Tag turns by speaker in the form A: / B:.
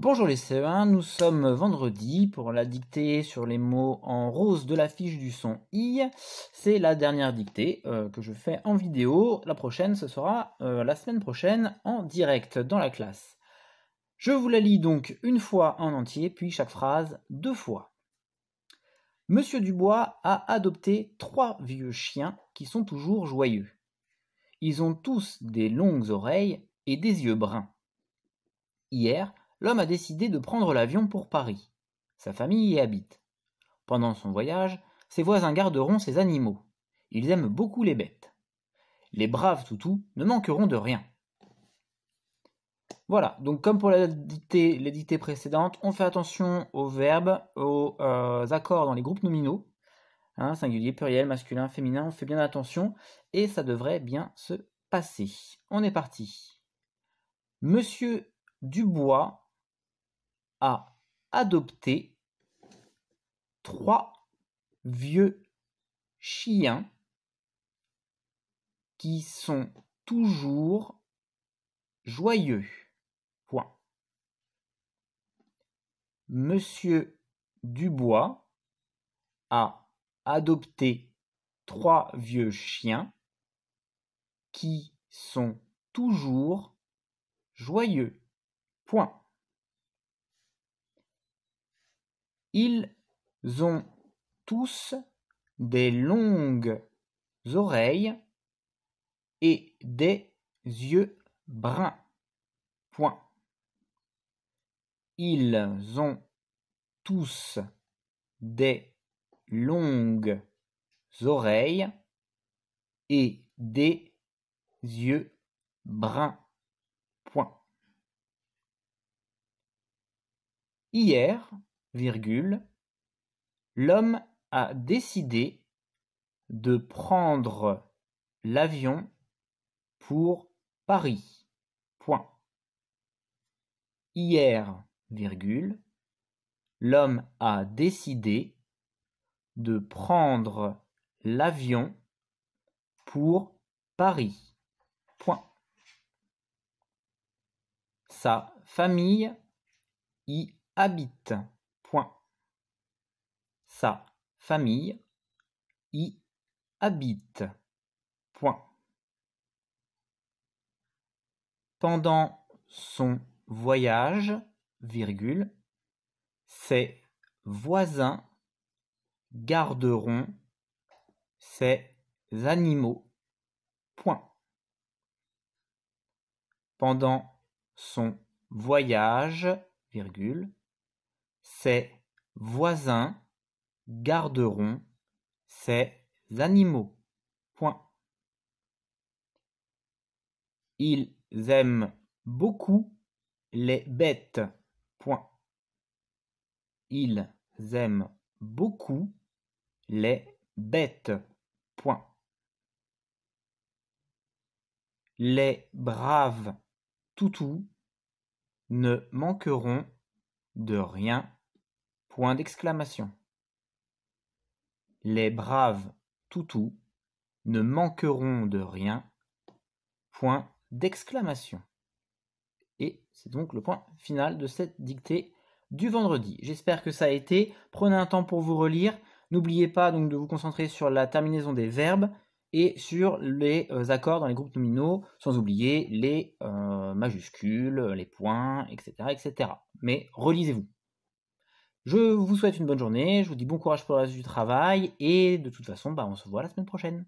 A: Bonjour les CE1, nous sommes vendredi pour la dictée sur les mots en rose de l'affiche du son I. C'est la dernière dictée euh, que je fais en vidéo. La prochaine, ce sera euh, la semaine prochaine en direct dans la classe. Je vous la lis donc une fois en entier, puis chaque phrase deux fois. Monsieur Dubois a adopté trois vieux chiens qui sont toujours joyeux. Ils ont tous des longues oreilles et des yeux bruns. Hier, l'homme a décidé de prendre l'avion pour Paris. Sa famille y habite. Pendant son voyage, ses voisins garderont ses animaux. Ils aiment beaucoup les bêtes. Les braves toutous ne manqueront de rien. Voilà, donc comme pour l'édité précédente, on fait attention aux verbes, aux euh, accords dans les groupes nominaux, hein, singulier, pluriel, masculin, féminin, on fait bien attention, et ça devrait bien se passer. On est parti. Monsieur Dubois a adopté trois vieux chiens qui sont toujours joyeux. Point. Monsieur Dubois a adopté trois vieux chiens qui sont toujours joyeux. Point. Ils ont tous des longues oreilles et des yeux bruns. Ils ont tous des longues oreilles et des yeux bruns. Point. Hier, l'homme a décidé de prendre l'avion pour Paris. Hier, l'homme a décidé de prendre l'avion pour Paris. Point. Sa famille y habite. Sa famille y habite. Pendant son voyage, virgule, ses voisins garderont ses animaux. Pendant son voyage, virgule, ses voisins garderont ces animaux. Point. Ils aiment beaucoup les bêtes. Point. Ils aiment beaucoup les bêtes. Point. Les braves toutous ne manqueront de rien. Point d'exclamation. Les braves toutous ne manqueront de rien. Point d'exclamation. Et c'est donc le point final de cette dictée du vendredi. J'espère que ça a été. Prenez un temps pour vous relire. N'oubliez pas donc de vous concentrer sur la terminaison des verbes et sur les euh, accords dans les groupes nominaux, sans oublier les euh, majuscules, les points, etc. etc. Mais relisez-vous. Je vous souhaite une bonne journée, je vous dis bon courage pour le reste du travail, et de toute façon, bah, on se voit la semaine prochaine.